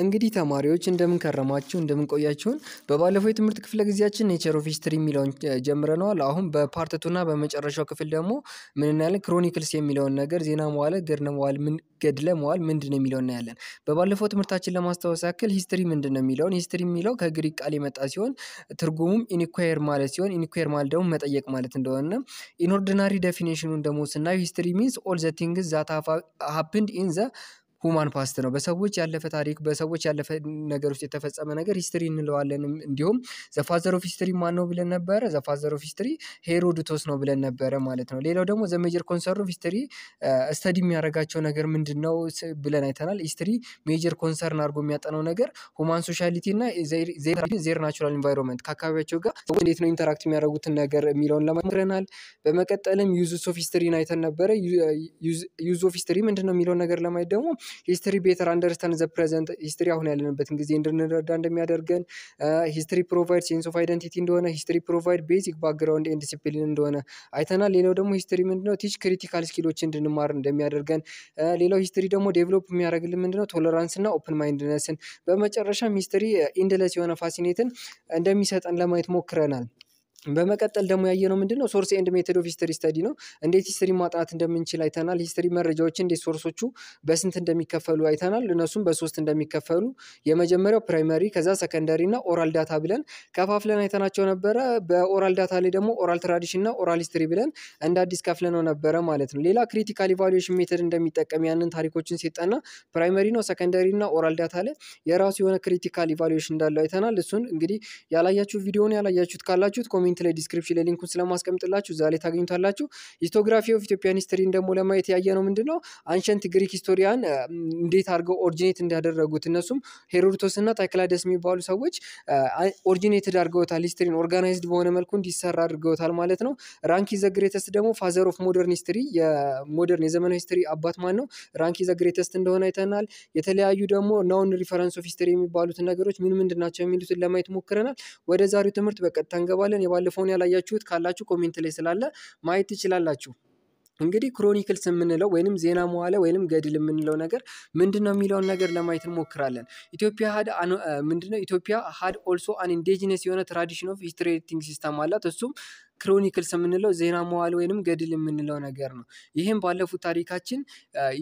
እንግዲህ ተማሪዎች እንደምንከረማችሁ እንደምንቆያችሁን በባለፈው የትምህርት ክፍለ ጊዜያችን ኔቸር ኦፍ ሂስትሪ የሚለውን ጀምረነዋል። አሁን በፓርት ቱና በመጨረሻው ክፍል ደግሞ ምን እናያለን? ክሮኒክልስ የሚለውን ነገር ዜና መዋለ ገድነ መዋል ምን ገድለ መዋል ምንድን የሚለው እናያለን። በባለፈው ትምህርታችን ለማስታወስ ያክል ሂስትሪ ምንድን ነው የሚለውን ሂስትሪ የሚለው ከግሪክ ቃል የመጣ ሲሆን ትርጉሙም ኢንኳየር ማለት ሲሆን ኢንኳየር ማለት ደግሞ መጠየቅ ማለት እንደሆነ ኢንኦርዲናሪ ዴፊኔሽኑን ደግሞ ስናየው ሂስትሪ ሚንስ ኦል ዘ ቲንግስ ዛት ሀፕንድ ኢን ዘ ሁማን ፓስት ነው። በሰዎች ያለፈ ታሪክ፣ በሰዎች ያለፈ ነገር ውስጥ የተፈጸመ ነገር ሂስትሪ እንለዋለን። እንዲሁም ዘፋዘር ኦፍ ሂስትሪ ማን ነው ብለን ነበረ? ዘፋዘር ኦፍ ሂስትሪ ሄሮድቶስ ነው ብለን ነበረ ማለት ነው። ሌላው ደግሞ ዘሜጀር ኮንሰርን ኦፍ ሂስትሪ ስተዲ የሚያደርጋቸው ነገር ምንድን ነው ብለን አይተናል። ሂስትሪ ሜጀር ኮንሰርን አድርጎ የሚያጠነው ነገር ሁማን ሶሻሊቲ እና ዜር ናቹራል ኢንቫይሮንመንት ከአካባቢያቸው ጋር ሰዎች እንዴት ነው ኢንተራክት የሚያደርጉትን ነገር የሚለውን ለማክረናል። በመቀጠልም ዩዝ ኦፍ ሂስትሪን አይተን ነበረ። ዩዝ ኦፍ ሂስትሪ ምንድን ነው የሚለውን ነገር ለማየት ደግሞ ሂስትሪ ቤተር አንደርስታንድ ዘ ፕሬዘንት ሂስትሪ አሁን ያለንበትን ጊዜ እንድንረዳ እንደሚያደርገን፣ ሂስትሪ ፕሮቫይድ ሴንስ ኦፍ አይደንቲቲ እንደሆነ፣ ሂስትሪ ፕሮቫይድ ቤዚክ ባክግራውንድ ኤንድ ዲሲፕሊን እንደሆነ አይተናል። ሌላው ደግሞ ሂስትሪ ምንድነው ቲች ክሪቲካል ስኪሎች እንድንማር እንደሚያደርገን፣ ሌላው ሂስትሪ ደግሞ ዴቨሎፕ የሚያደርግልን ምንድነው ቶለራንስና ኦፕን ማይንድነስን፣ በመጨረሻም ሂስትሪ ኢንድለስ የሆነ ፋሲኔትን እንደሚሰጠን ለማየት ሞክረናል። በመቀጠል ደግሞ ያየነው ምንድነው ሶርስ ኤንድ ሜተድ ኦፍ ሂስትሪ ስተዲ ነው። እንዴት ሂስትሪ ማጥናት እንደምንችል አይተናል። ሂስትሪ መረጃዎች እንዴት ሶርሶቹ በስንት እንደሚከፈሉ አይተናል። እነሱም በሶስት እንደሚከፈሉ የመጀመሪያው ፕራይመሪ፣ ከዛ ሰከንደሪ እና ኦራል ዳታ ብለን ከፋፍለን አይተናቸው ነበረ። በኦራል ዳታ ላይ ደግሞ ኦራል ትራዲሽን እና ኦራል ሂስትሪ ብለን እንደ አዲስ ከፍለነው ነበረ ማለት ነው። ሌላ ክሪቲካል ኢቫሉዌሽን ሜተድ እንደሚጠቀም ያንን ታሪኮችን ሲጠና ፕራይመሪ ነው ሰከንደሪ እና ኦራል ዳታ ላይ የራሱ የሆነ ክሪቲካል ኢቫሉዌሽን እንዳለው አይተናል። እሱን እንግዲህ ያላያችሁ ቪዲዮን ያላያችሁት ካላችሁት ኮሜንት ኮሜንት ላይ ዲስክሪፕሽን ላይ ሊንኩን ስለማስቀምጥላችሁ እዛ ላይ ታገኙታላችሁ። ሂስቶግራፊ ኦፍ ኢትዮጵያን ሂስትሪን ደግሞ ለማየት ያየ ነው ምንድን ነው አንሸንት ግሪክ ሂስቶሪያን እንዴት አድርገው ኦሪጂኔት እንዳደረጉት እነሱም ሄሮዶቶስ እና ታይክላደስ የሚባሉ ሰዎች ኦሪጂኔትድ አድርገውታል። ሂስትሪን ኦርጋናይዝድ በሆነ መልኩ እንዲሰራ አድርገውታል ማለት ነው። ራንኪ ዘ ግሬተስት ደግሞ ፋዘር ኦፍ ሞደርን ሂስትሪ የሞደርን የዘመናዊ ሂስትሪ አባት ማን ነው? ራንኪ ዘ ግሬተስት እንደሆነ አይተናል። የተለያዩ ደግሞ ናውን ሪፈረንስ ኦፍ ሂስትሪ የሚባሉትን ነገሮች ምን ምንድን ናቸው የሚሉትን ለማየት ሞክረናል። ወደ ዛሬው ትምህርት በቀጥታ እንገባለን። ባለፈውን ያላያችሁት ካላችሁ ኮሜንት ላይ ስላለ ማየት ትችላላችሁ። እንግዲህ ክሮኒክልስ የምንለው ወይንም ዜና መዋለ ወይንም ገድል የምንለው ነገር ምንድን ነው የሚለውን ነገር ለማየት እንሞክራለን። ኢትዮጵያ ሀድ ምንድነው ኢትዮጵያ ሀድ ኦልሶ አን ኢንዲጂነስ የሆነ ትራዲሽን ኦፍ ሂስትሪ ሬቲንግ ሲስተም አላት። እሱም ክሮኒክልስ የምንለው ዜና መዋል ወይንም ገድል የምንለው ነገር ነው። ይህም ባለፉት ታሪካችን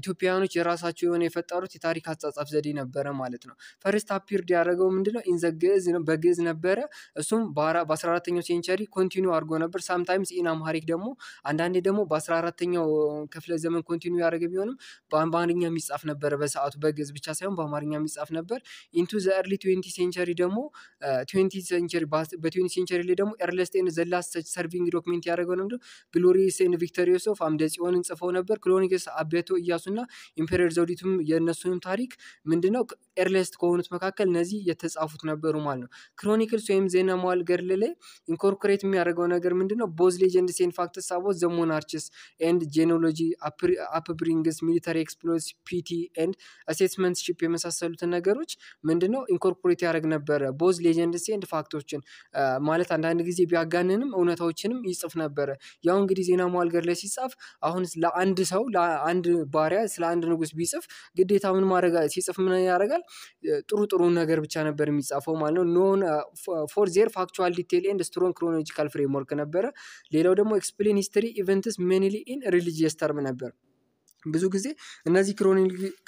ኢትዮጵያውያኖች የራሳቸው የሆነ የፈጠሩት የታሪክ አጻጻፍ ዘዴ ነበረ ማለት ነው። ፈርስት አፒርድ ያደረገው ምንድነው ኢን ግዕዝ ነው፣ በግዕዝ ነበረ። እሱም በ14ኛው ሴንቸሪ ኮንቲኒ አድርጎ ነበር። ሳምታይምስ ኢና ማሪክ ደግሞ አንዳንዴ ደግሞ በ 14 ተኛው ክፍለ ዘመን ኮንቲኒ ያደረገ ቢሆንም በአማርኛ የሚጻፍ ነበረ በሰዓቱ በግዕዝ ብቻ ሳይሆን በአማርኛ የሚጻፍ ነበር። ኢንቱ ዘ ኤርሊ ትዌንቲ ሴንቸሪ ደግሞ ትዌንቲ ሴንቸሪ በትዌንቲ ሴንቸሪ ላይ ደግሞ ኤርለስቴን ዘላስ ሰር ሰርቪንግ ዶክመንት ያደረገው ነው ግሎሪስ ኤንድ ቪክቶሪስ ኦፍ አምደ ጽዮንን ጽፈው ነበር። ክሎኒክስ አቤቶ እያሱና ኢምፔሪየር ዘውዲቱም የእነሱንም ታሪክ ምንድነው ኤርሌስት ከሆኑት መካከል እነዚህ የተጻፉት ነበሩ ማለት ነው። ክሮኒክልስ ወይም ዜና መዋዕል ገድል ላይ ኢንኮርፖሬት የሚያደርገው ነገር ምንድነው? ቦዝ ሌጀንድ ሴን ፋክት ሳቦ ዘ ሞናርችስ ኤንድ ጄኔሎጂ አፕብሪንግስ ሚሊታሪ ኤክስፕሎስ ፒቲ ኤንድ አሴስመንት ሺፕ የመሳሰሉትን ነገሮች ምንድነው ኢንኮርፖሬት ያደርግ ነበረ። ቦዝ ሌጀንድ ሴንድ ፋክቶችን ማለት አንዳንድ ጊዜ ቢያጋንንም እውነታዎች ዜናዎችንም ይጽፍ ነበረ። ያው እንግዲህ ዜና መዋዕል ገድል ላይ ሲጻፍ አሁን ለአንድ ሰው ለአንድ ባሪያ ስለ አንድ ንጉስ ቢጽፍ ግዴታ ምን ማድረግ ሲጽፍ ምን ያደርጋል? ጥሩ ጥሩ ነገር ብቻ ነበር የሚጻፈው ማለት ነው። ኖን ፎር ዜር ፋክቹዋል ዲቴል ኤንድ ስትሮንግ ክሮኖሎጂካል ፍሬምወርክ ነበረ። ሌላው ደግሞ ኤክስፕሌን ሂስትሪ ኢቨንትስ ሜንሊ ኢን ሪሊጂየስ ተርም ነበር። ብዙ ጊዜ እነዚህ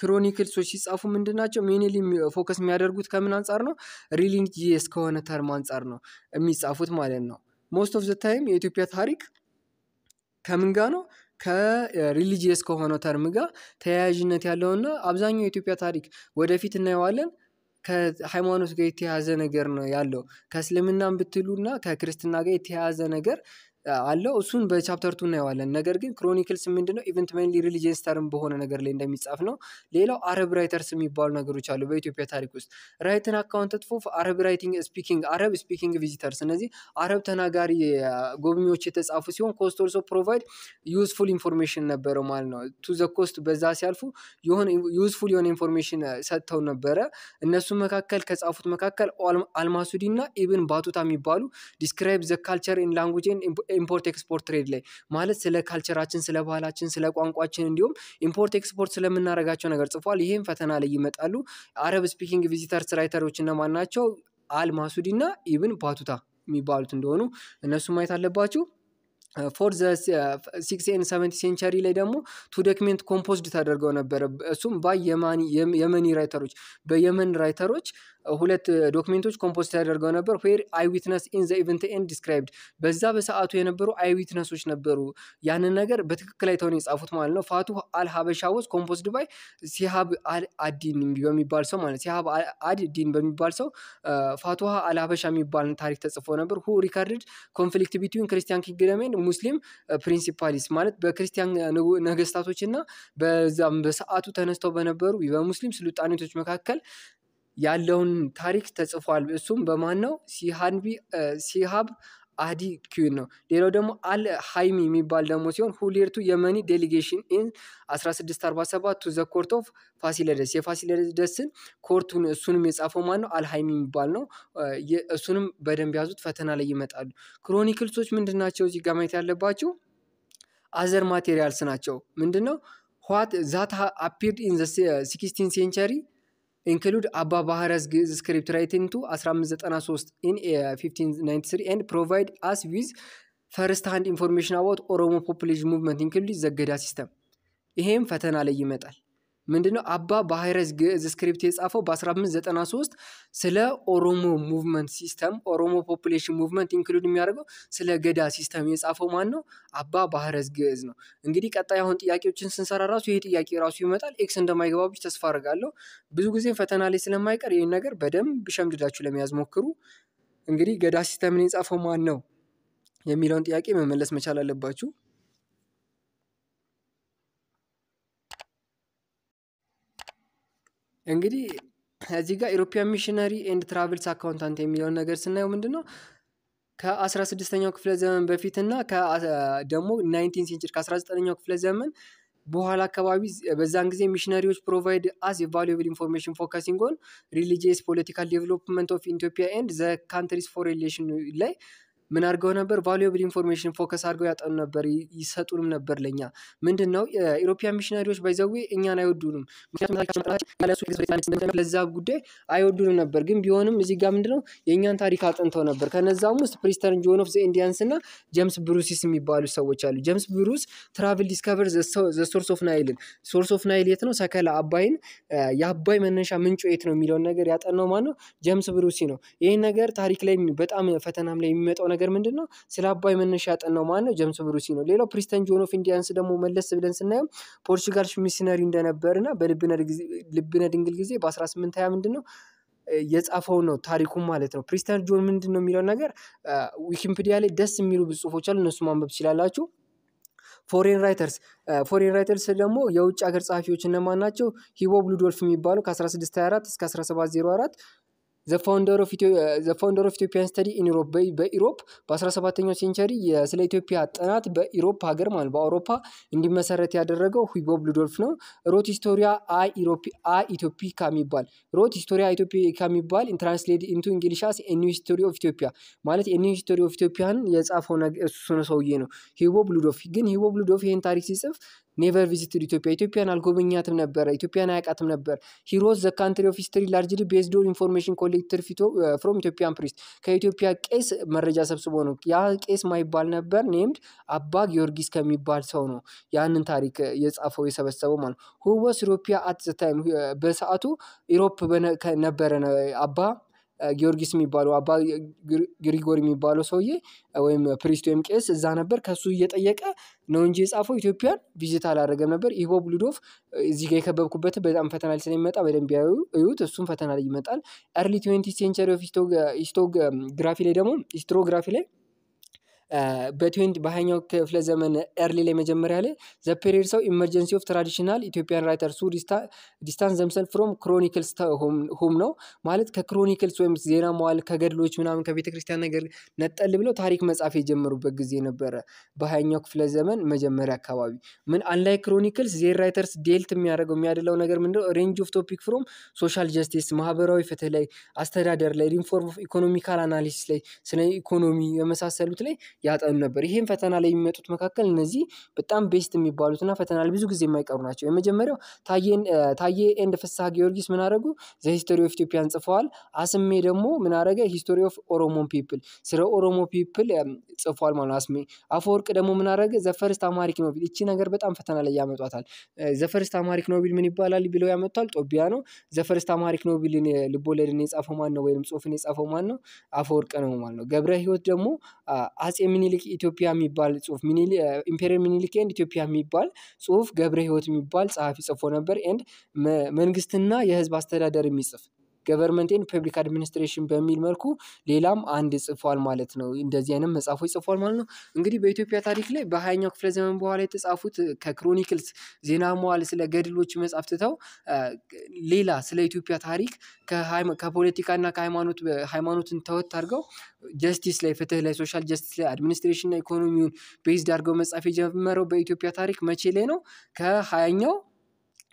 ክሮኒክልሶች ሲጻፉ ምንድን ናቸው ሜንሊ ፎከስ የሚያደርጉት ከምን አንጻር ነው? ሪሊጂየስ ከሆነ ተርም አንጻር ነው የሚጻፉት ማለት ነው። ሞስት ኦፍ ዘ ታይም የኢትዮጵያ ታሪክ ከምን ጋ ነው? ከሪሊጂየስ ከሆነው ተርም ጋር ተያያዥነት ያለውና አብዛኛው የኢትዮጵያ ታሪክ ወደፊት እናየዋለን ከሃይማኖት ጋር የተያያዘ ነገር ነው ያለው። ከእስልምናም ብትሉና ከክርስትና ጋር የተያያዘ ነገር አለው እሱን በቻፕተር ቱ እናየዋለን። ነገር ግን ክሮኒክልስ ምንድነው ኢቨንት ሜንሊ ሪሊጅን ስተርም በሆነ ነገር ላይ እንደሚጻፍ ነው። ሌላው አረብ ራይተርስ የሚባሉ ነገሮች አሉ በኢትዮጵያ ታሪክ ውስጥ ራይትን አካውንት ፎፍ አረብ ራይቲንግ ስፒኪንግ አረብ ስፒኪንግ ቪዚተርስ፣ እነዚህ አረብ ተናጋሪ ጎብኚዎች የተጻፉ ሲሆን ኮስት ኦልሶ ፕሮቫይድ ዩዝፉል ኢንፎርሜሽን ነበረው ማለት ነው። ቱ ዘ ኮስት በዛ ሲያልፉ የሆነ ዩዝፉል የሆነ ኢንፎርሜሽን ሰጥተው ነበረ። እነሱ መካከል ከጻፉት መካከል አልማሱዲ እና ኢብን ባቱታ የሚባሉ ዲስክራይብ ዘ ካልቸር ኢን ላንጉጅ ኢምፖርት ኤክስፖርት ትሬድ ላይ ማለት ስለ ካልቸራችን፣ ስለ ባህላችን፣ ስለ ቋንቋችን እንዲሁም ኢምፖርት ኤክስፖርት ስለምናደርጋቸው ነገር ጽፏል። ይህም ፈተና ላይ ይመጣሉ። አረብ ስፒኪንግ ቪዚተርስ ራይተሮች እነማን ናቸው? አልማሱዲ እና ኢብን ባቱታ የሚባሉት እንደሆኑ እነሱ ማየት አለባችሁ። ፎር ዘ ሲክስን ሰቨንቲ ሴንቸሪ ላይ ደግሞ ቱ ዶክሜንት ኮምፖዝድ ተደርገው ነበረ። እሱም ባይ የመኒ ራይተሮች በየመን ራይተሮች ሁለት ዶክሜንቶች ኮምፖዝ ተደርገው ነበር። ዌር አይ ዊትነስ ኢን ዘ ኢቨንት ኤንድ ዲስክራይብድ በዛ በሰዓቱ የነበሩ አይ ዊትነሶች ነበሩ። ያንን ነገር በትክክል አይተው ነው የጻፉት ማለት ነው። ፋቱ አል ሀበሻ ወዝ ኮምፖዝድ ባይ ሲሃብ አዲን በሚባል ሰው ማለት ሲሃብ አድ ዲን በሚባል ሰው ፋቱሃ አል ሀበሻ የሚባል ታሪክ ተጽፎ ነበር። ሁ ሪካርድድ ኮንፍሊክት ቢትዊን ክርስቲያን ኪንግደም ኤንድ ሙስሊም ፕሪንሲፓሊስ ማለት በክርስቲያን ነገስታቶችና በዛም በሰዓቱ ተነስተው በነበሩ በሙስሊም ስልጣኔቶች መካከል ያለውን ታሪክ ተጽፏል። እሱም በማን ነው? ሲሃንቢ ሲሃብ አዲ ኪዩን ነው። ሌላው ደግሞ አል ሃይሚ የሚባል ደግሞ ሲሆን ሁሌርቱ የመኒ ዴሊጌሽን ኢን 1647 ቱ ዘ ኮርት ኦፍ ፋሲለደስ የፋሲለደስን ኮርቱን እሱንም የጻፈው ማን ነው? አልሃይሚ የሚባል ነው። እሱንም በደንብ ያዙት፣ ፈተና ላይ ይመጣሉ። ክሮኒክልሶች ምንድን ናቸው? እዚህ ጋር ማየት ያለባቸው አዘር ማቴሪያልስ ናቸው። ምንድን ነው? ኋት ዛት አፒርድ ኢን ዘ ሲክስቲን ሴንቸሪ ኢንክሉድ አባ ባህረስ ግዕዝ ስክሪፕት ራይቲንግ ቱ 1593 ኢን 1593 ኤንድ ፕሮቫይድ አስ ዊዝ ፈርስት ሃንድ ኢንፎርሜሽን አባውት ኦሮሞ ፖፕሌሽን ሙቭመንት ኢንክሉድ ዘገዳ ሲስተም። ይሄም ፈተና ላይ ይመጣል። ምንድነው አባ ባህረዝ ግዕዝ ስክሪፕት የጻፈው በ1593 ስለ ኦሮሞ ሙቭመንት ሲስተም ኦሮሞ ፖፑሌሽን ሙቭመንት ኢንክሉድ የሚያደርገው ስለ ገዳ ሲስተም የጻፈው ማን ነው? አባ ባህረዝ ግዕዝ ነው። እንግዲህ ቀጣይ አሁን ጥያቄዎችን ስንሰራ ራሱ ይሄ ጥያቄ ራሱ ይመጣል። ኤክስ እንደማይገባብች ተስፋ አድርጋለሁ። ብዙ ጊዜ ፈተና ላይ ስለማይቀር ይህን ነገር በደንብ ሸምድዳችሁ ለመያዝ ሞክሩ። እንግዲህ ገዳ ሲስተምን የጻፈው ማን ነው የሚለውን ጥያቄ መመለስ መቻል አለባችሁ። እንግዲህ እዚህ ጋር ኢሮፒያን ሚሽነሪ ኤንድ ትራቭልስ አካውንታንት የሚለውን ነገር ስናየው ምንድን ነው ከአስራ ስድስተኛው ክፍለ ዘመን በፊት እና ደግሞ ናይንቲን ሴንቸሪ ከአስራ ዘጠነኛው ክፍለ ዘመን በኋላ አካባቢ በዛን ጊዜ ሚሽነሪዎች ፕሮቫይድ አስ የቫሉብል ኢንፎርሜሽን ፎካሲንግ ኦን ሪሊጂየስ ፖለቲካል ዴቨሎፕመንት ኦፍ ኢትዮጵያ ኤንድ ዘ ካንትሪስ ፎር ሪሌሽን ላይ ምን አድርገው ነበር? ቫሉብል ኢንፎርሜሽን ፎከስ አድርገው ያጠኑ ነበር፣ ይሰጡንም ነበር ለእኛ። ምንድን ነው ኢሮፒያን ሚሽናሪዎች ባይዘዊ እኛን አይወዱንም፣ ለዛ ጉዳይ አይወዱንም ነበር። ግን ቢሆንም እዚህ ጋር ምንድነው የእኛን ታሪክ አጥንተው ነበር። ከነዛም ውስጥ ፕሪስተርን ጆን ኦፍ ዘ ኢንዲያንስ እና ጀምስ ብሩሲስ የሚባሉ ሰዎች አሉ። ጀምስ ብሩስ ትራቭል ዲስከቨር ዘ ሶርስ ኦፍ ናይልን ሶርስ ኦፍ ናይል የት ነው ሰከላ አባይን የአባይ መነሻ ምንጩ የት ነው የሚለውን ነገር ያጠናው ማነው? ነው? ጀምስ ብሩሲ ነው። ይህን ነገር ታሪክ ላይ በጣም ፈተናም ላይ የሚመጣው ነገር ነገር ምንድነው ስለ አባይ መነሻ ያጠናው ማለት ነው ጀምስ ብሩሲ ነው። ሌላው ፕሪስተን ጆን ኦፍ ኢንዲያንስ ደግሞ መለስ ብለን ስናየው ፖርቹጋል ሚስነሪ እና በልብነ ድንግል ጊዜ በ1820 ምንድን ነው የጻፈው ነው ታሪኩም ማለት ነው። ፕሪስተን ጆን ምንድን ነው የሚለው ነገር ዊኪፒዲያ ላይ ደስ የሚሉ ብዙ ጽሁፎች አሉ። እነሱ ማንበብ ትችላላችሁ። ፎሬን ራይተርስ ፎሬን ራይተርስ ደግሞ የውጭ ሀገር ጸሐፊዎች እነማን ናቸው? ሂቦብ ሉዶልፍ የሚባሉ ከ1624 እስከ 1704 ዘፋውንደር ኦፍ ኢትዮጵያን ስተዲ ኢንሮፕ በኢሮፕ በ17ኛው ሴንቸሪ ስለ ኢትዮጵያ ጥናት በኢሮፕ ሀገር ማለት በአውሮፓ እንዲመሰረት ያደረገው ሁቦብ ሉዶልፍ ነው። ሮት ሂስቶሪያ አ ኢትዮፒካ የሚባል ሮት ሂስቶሪያ ኢትዮፒካ የሚባል ኢንትራንስሌድ ኢንቱ እንግሊሻስ ኒው ሂስቶሪ ኦፍ ኢትዮጵያ ማለት ኒው ሂስቶሪ ኦፍ ኢትዮጵያን የጻፈው እሱ ሰውዬ ነው፣ ሂቦብ ሉዶልፍ ግን ሂቦብ ሉዶልፍ ይህን ታሪክ ሲጽፍ ኔቨር ቪዚትድ ኢትዮጵያ ኢትዮጵያን አልጎበኛትም ነበረ። ኢትዮጵያን አያውቃትም ነበር። ሂሮዝ ዘ ካንትሪ ኦፍ ሂስትሪ ላርጅሊ ቤዝድ ኦን ኢንፎርሜሽን ኮሌክትድ ፍሮም ኢትዮጵያን ፕሪስት ከኢትዮጵያ ቄስ መረጃ ሰብስቦ ነው። ያ ቄስ ማይባል ነበር ኔምድ አባ ጊዮርጊስ ከሚባል ሰው ነው ያንን ታሪክ የጻፈው የሰበሰበው ማለት ሁወስ ኢሮፒያ አት ዘ ታይም በሰዓቱ ኢሮፕ ነበረ አባ ጊዮርጊስ የሚባለው አባ ግሪጎር የሚባለው ሰውዬ ወይም ፕሪስት ወይም ቄስ እዛ ነበር። ከሱ እየጠየቀ ነው እንጂ የጻፈው ኢትዮጵያን ቪዚት አላደረገም ነበር። ኢቦብ ሉዶፍ እዚህ ጋር የከበብኩበት በጣም ፈተና ላይ ስለሚመጣ በደንብ እዩት። እሱም ፈተና ላይ ይመጣል። ኤርሊ ትዌንቲ ሴንቸሪ ኦፍ ሂስቶግራፊ ላይ ደግሞ ሂስትሮግራፊ ላይ በትዌንት በሃያኛው ክፍለ ዘመን ኤርሊ ላይ መጀመሪያ ላይ ዘ ፔሪድ ሰው ኢመርጀንሲ ኦፍ ትራዲሽናል ኢትዮጵያን ራይተር ሱ ዲስታንስ ዘምሰል ፍሮም ክሮኒክልስ ሁም ነው ማለት ከክሮኒክልስ ወይም ዜና መዋል ከገድሎች ምናምን ከቤተ ክርስቲያን ነገር ነጠል ብለው ታሪክ መጻፍ የጀመሩበት ጊዜ ነበረ። በሃያኛው ክፍለ ዘመን መጀመሪያ አካባቢ ምን አንላይ ክሮኒክልስ ዜር ራይተርስ ዴልት የሚያደርገው የሚያደለው ነገር ምንድነው? ሬንጅ ኦፍ ቶፒክ ፍሮም ሶሻል ጀስቲስ ማህበራዊ ፍትህ ላይ አስተዳደር ላይ ሪፎርም ኢኮኖሚካል አናሊሲስ ላይ ስለ ኢኮኖሚ የመሳሰሉት ላይ ያጠኑ ነበር። ይህም ፈተና ላይ የሚመጡት መካከል እነዚህ በጣም ቤስት የሚባሉትና ፈተና ላይ ብዙ ጊዜ የማይቀሩ ናቸው። የመጀመሪያው ታዬ ኤንድ ፍስሐ ጊዮርጊስ ምን አደረጉ? ዘ ሂስቶሪ ኦፍ ኢትዮጵያን ጽፈዋል። አስሜ ደግሞ ምን አደረገ? ሂስቶሪ ኦፍ ኦሮሞ ፒፕል ስለ ኦሮሞ ፒፕል ጽፏል ማለት አስሜ። አፈወርቅ ደግሞ ምን አደረገ? ዘፈርስት አማሪክ ኖቢል። እቺ ነገር በጣም ፈተና ላይ ያመጧታል። ዘፈርስት አማሪክ ኖቢል ምን ይባላል ብለው ያመጥቷል። ጦቢያ ነው። ዘፈርስት አማሪክ ኖቪልን ልቦለድን የጻፈው ማን ነው? ወይም ጽሁፍን የጻፈው ማን ነው? አፈወርቅ ነው ማለት ነው። ገብረ ህይወት ደግሞ አጼ ሚኒሊክ ኢትዮጵያ የሚባል ጽሁፍ ኢምፔሪየር ሚኒሊክ ኤንድ ኢትዮጵያ የሚባል ጽሁፍ ገብረ ህይወት የሚባል ጸሐፊ ጽፎ ነበር። ኤንድ መንግስትና የህዝብ አስተዳደር የሚጽፍ ገቨርንመንትን ፐብሊክ አድሚኒስትሬሽን በሚል መልኩ ሌላም አንድ ጽፏል ማለት ነው። እንደዚህ አይነት መጽሐፎች ጽፏል ማለት ነው። እንግዲህ በኢትዮጵያ ታሪክ ላይ በሀያኛው ክፍለ ዘመን በኋላ የተጻፉት ከክሮኒክልስ ዜና መዋል ስለ ገድሎች መጽሐፍ ትተው ሌላ ስለ ኢትዮጵያ ታሪክ ከፖለቲካና ከሃይማኖት ሃይማኖትን ተወት አድርገው ጀስቲስ ላይ ፍትህ ላይ ሶሻል ጀስቲስ ላይ አድሚኒስትሬሽንና ኢኮኖሚውን ቤዝድ አድርገው መጻፍ የጀመረው በኢትዮጵያ ታሪክ መቼ ላይ ነው? ከሀያኛው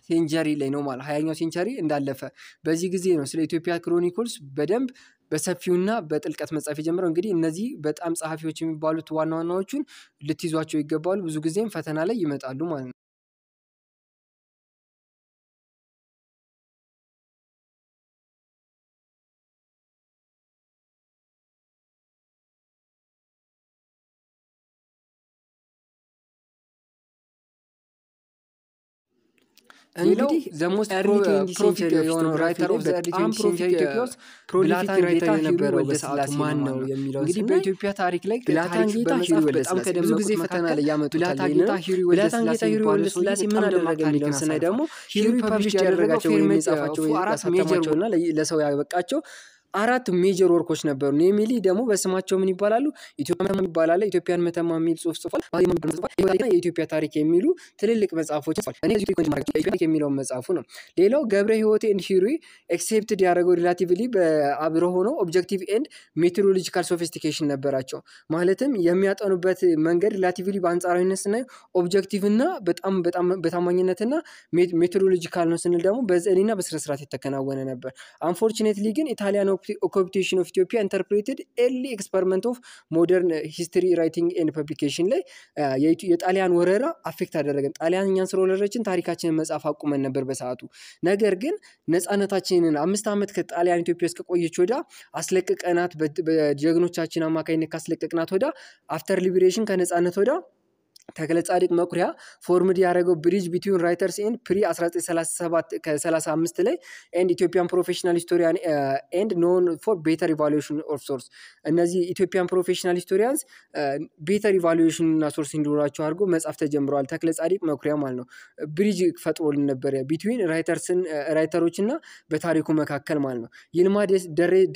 ሴንቸሪ ላይ ነው ማለት ሀያኛው ሴንቸሪ እንዳለፈ በዚህ ጊዜ ነው ስለ ኢትዮጵያ ክሮኒክልስ በደንብ በሰፊውና በጥልቀት መጻፍ የጀመረው። እንግዲህ እነዚህ በጣም ጸሐፊዎች የሚባሉት ዋና ዋናዎቹን ልትይዟቸው ይገባሉ። ብዙ ጊዜም ፈተና ላይ ይመጣሉ ማለት ነው። እንግዲህ ዘሞስት ፕሮፊት የሆነው በጣም ፕሮፊት ኢትዮጵያ ውስጥ የነበረው በሰዓቱ ማን ነው የሚለው እንግዲህ በኢትዮጵያ ታሪክ ላይ ብላታን ጌታ በጣም ጊዜ ፈተና ላይ ብላታን ጌታ ምን አደረገ የሚለውን ስናይ ደግሞ ፐብሊሽ ያደረጋቸው ወይም የጻፋቸው አራት ሜጀር ለሰው ያበቃቸው አራት ሜጀር ወርኮች ነበሩ። ኔሚሊ ደግሞ በስማቸው ምን ይባላሉ? ኢትዮጵያ ይባላለ። ኢትዮጵያን መተማ የሚል ጽሁፍ ጽፏል፣ የኢትዮጵያ ታሪክ የሚሉ ትልልቅ መጽሐፎች ጽፏል። የሚለውን መጽሐፉ ነው። ሌላው ገብረ ህይወቴ ኤንድ ሂሩ ኤክሴፕትድ ያደረገው ሪላቲቭሊ አብረ ሆነው ኦብጀክቲቭ ኤንድ ሜትሮሎጂካል ሶፊስቲኬሽን ነበራቸው። ማለትም የሚያጠኑበት መንገድ ሪላቲቭሊ በአንጻራዊነት ስናየ ኦብጀክቲቭ እና በጣም በጣም በታማኝነትና ሜትሮሎጂካል ነው ስንል ደግሞ በዘዴና በስነስርዓት የተከናወነ ነበር። አንፎርችኔትሊ ግን ኢታሊያ ነው ኮፒቴሽን ኦፍ ኢትዮጵያ ኢንተርፕሬትድ ኤርሊ ኤክስፐሪመንት ኦፍ ሞደርን ሂስትሪ ራይቲንግ ኤንድ ፐብሊኬሽን ላይ የጣሊያን ወረራ አፌክት አደረገን። ጣሊያን እኛን ስለወረረችን ታሪካችንን መጻፍ አቁመን ነበር በሰዓቱ። ነገር ግን ነፃነታችንን አምስት ዓመት ከጣሊያን ኢትዮጵያ ውስጥ ከቆየች ወዳ አስለቅቀናት፣ በጀግኖቻችን አማካኝነት ካስለቀቅናት ወዳ አፍተር ሊቤሬሽን ከነፃነት ወዳ ተክለ ጻድቅ መኩሪያ ፎርምድ ያደረገው ብሪጅ ቢትዊን ራይተርስ ኤንድ ፕሪ 1937 ከ35 ላይ ኤንድ ኢትዮጵያን ፕሮፌሽናል ሂስቶሪያን ኤንድ ኖን ፎር ቤተር ኢቫሉዌሽን ኦፍ ሶርስ እነዚህ ኢትዮጵያን ፕሮፌሽናል ሂስቶሪያንስ ቤተር ኢቫሉዌሽን እና ሶርስ እንዲኖራቸው አድርጎ መጻፍ ተጀምረዋል። ተክለ ጻድቅ መኩሪያ ማለት ነው። ብሪጅ ፈጥሮልን ነበረ ቢትዊን ራይተሮች uh, እና በታሪኩ መካከል ማለት ነው። ይልማ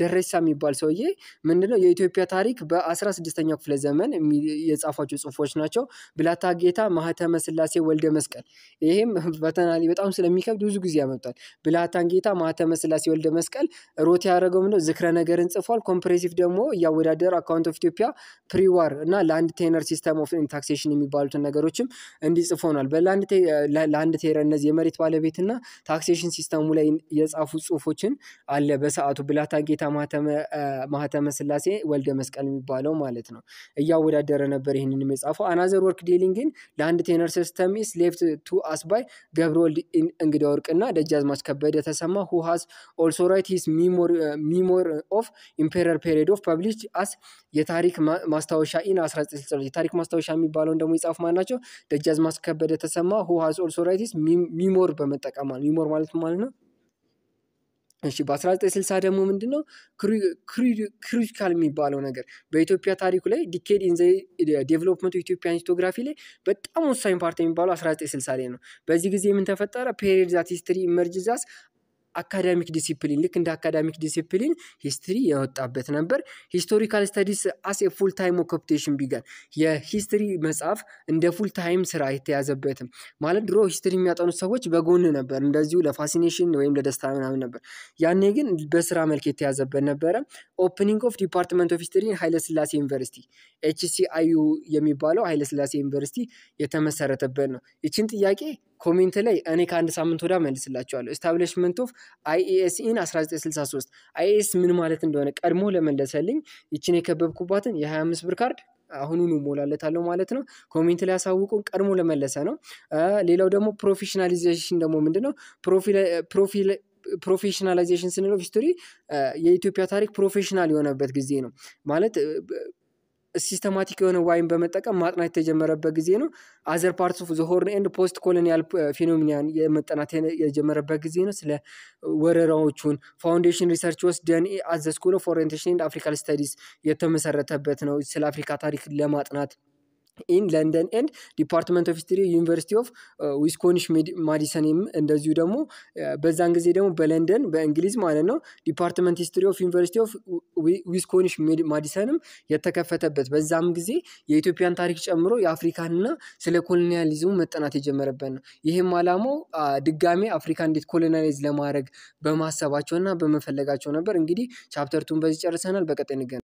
ደሬሳ የሚባል ሰውዬ ምንድነው የኢትዮጵያ ታሪክ በ16ኛው ክፍለ ዘመን የጻፏቸው ጽሁፎች ናቸው። ብላታ ጌታ ማህተመ ስላሴ ወልደ መስቀል። ይህም ፈተና ላይ በጣም ስለሚከብድ ብዙ ጊዜ ያመጣል። ብላታን ጌታ ማህተመ ስላሴ ወልደ መስቀል ሮት ያደረገው ምንድን ዝክረ ነገርን ጽፏል። ኮምፕሬሲቭ ደግሞ እያወዳደር አካውንት ኦፍ ኢትዮጵያ ፕሪዋር እና ለአንድ ቴነር ሲስተም ኦፍ ታክሴሽን የሚባሉትን ነገሮችም እንዲጽፎ ሆኗል። ለአንድ ቴነር እነዚህ የመሬት ባለቤትና ታክሴሽን ሲስተሙ ላይ የጻፉ ጽሁፎችን አለ በሰዓቱ ብላታ ጌታ ማህተመ ስላሴ ወልደ መስቀል የሚባለው ማለት ነው። እያወዳደረ ነበር ይህንንም የጻፈው አናዘር ወርክ ሂሊንግን ለአንድ ቴነር ሲስተም ሲስተሚስ ሌፍት ቱ አስ ባይ ገብረወልድ እንግዳ ወርቅና ደጃዝማች ከበደ ተሰማ ሁ ሃዝ ኦልሶ ራይት ሂስ ሚሞር ኦፍ ኢምፔረር ፔሪድ ኦፍ ፐብሊሽ አስ የታሪክ ማስታወሻ ኢን 19 የታሪክ ማስታወሻ የሚባለውን ደግሞ የጻፉ ማለት ናቸው። ደጃዝማች ከበደ ተሰማ ሁ ሃዝ ኦልሶ ራይት ሂስ ሚሞር በመጠቀም ሚሞር ማለት ማለት ነው። እሺ በ1960 ደግሞ ነው ክሪቲካል የሚባለው ነገር በኢትዮጵያ ታሪኩ ላይ ዲኬድ ኢን ዘ ዴቨሎፕመንት ኢትዮጵያን ሂስቶግራፊ ላይ በጣም ወሳኝ ፓርት የሚባለው 1960 ላይ ነው። በዚህ ጊዜ ምን ተፈጠረ? ፔሪድ ዛት ሂስትሪ ኢመርጅ ዛስ አካዳሚክ ዲሲፕሊን ልክ እንደ አካዳሚክ ዲሲፕሊን ሂስትሪ የወጣበት ነበር። ሂስቶሪካል ስተዲስ አስ ፉል ታይም ኦኮፕቴሽን ቢጋን የሂስትሪ መጽሐፍ እንደ ፉል ታይም ስራ የተያዘበትም ማለት ድሮ ሂስትሪ የሚያጠኑት ሰዎች በጎን ነበር፣ እንደዚሁ ለፋሲኔሽን ወይም ለደስታ ምናምን ነበር። ያኔ ግን በስራ መልክ የተያዘበት ነበረ። ኦፕኒንግ ኦፍ ዲፓርትመንት ኦፍ ሂስትሪ ኃይለስላሴ ዩኒቨርሲቲ ኤችሲአዩ የሚባለው ኃይለስላሴ ዩኒቨርሲቲ የተመሰረተበት ነው። ይችን ጥያቄ ኮሜንት ላይ እኔ ከአንድ ሳምንት ወዲያ መልስላቸዋለሁ። ኤስታብሊሽመንት ኦፍ አይኤስኢን 1963 አይኤስ ምን ማለት እንደሆነ ቀድሞ ለመለሰልኝ ይችን የከበብኩባትን የ25 ብር ካርድ አሁኑኑ እሞላለታለሁ ማለት ነው። ኮሜንት ላይ ያሳውቁ። ቀድሞ ለመለሰ ነው። ሌላው ደግሞ ፕሮፌሽናሊዜሽን ደግሞ ምንድን ነው? ፕሮፌሽናላይዜሽን ስንለው ሂስቶሪ የኢትዮጵያ ታሪክ ፕሮፌሽናል የሆነበት ጊዜ ነው ማለት ሲስተማቲክ የሆነ ዋይን በመጠቀም ማጥናት የተጀመረበት ጊዜ ነው። አዘር ፓርትስ ኦፍ ዘ ሆርን ኤንድ ፖስት ኮሎኒያል ፊኖሚናን የመጠናት የጀመረበት ጊዜ ነው። ስለ ወረራዎቹን ፋውንዴሽን ሪሰርች ወስ ደን አት ዘ ስኩል ኦፍ ኦሪየንቴሽን ኤንድ አፍሪካል ስተዲስ የተመሰረተበት ነው። ስለ አፍሪካ ታሪክ ለማጥናት ኢን ለንደን ኤንድ ዲፓርትመንት ኦፍ ሂስትሪ ዩኒቨርሲቲ ኦፍ ዊስኮኒሽ ማዲሰንም እንደዚሁ ደግሞ uh, በዛን ጊዜ ደግሞ በለንደን በእንግሊዝ ማለት ነው ዲፓርትመንት ሂስትሪ ኦፍ ዩኒቨርሲቲ ኦፍ ዊስኮኒሽ ማዲሰንም የተከፈተበት በዛም ጊዜ የኢትዮጵያን ታሪክ ጨምሮ የአፍሪካንና ስለ ኮሎኒያሊዝሙ መጠናት የጀመረበት ነው። ይህም አላማው uh, ድጋሜ አፍሪካ እንዴት ኮሎኒያሊዝ ለማድረግ በማሰባቸውና በመፈለጋቸው ነበር። እንግዲህ ቻፕተርቱን በዚህ ጨርሰናል። በቀጣይ ንገ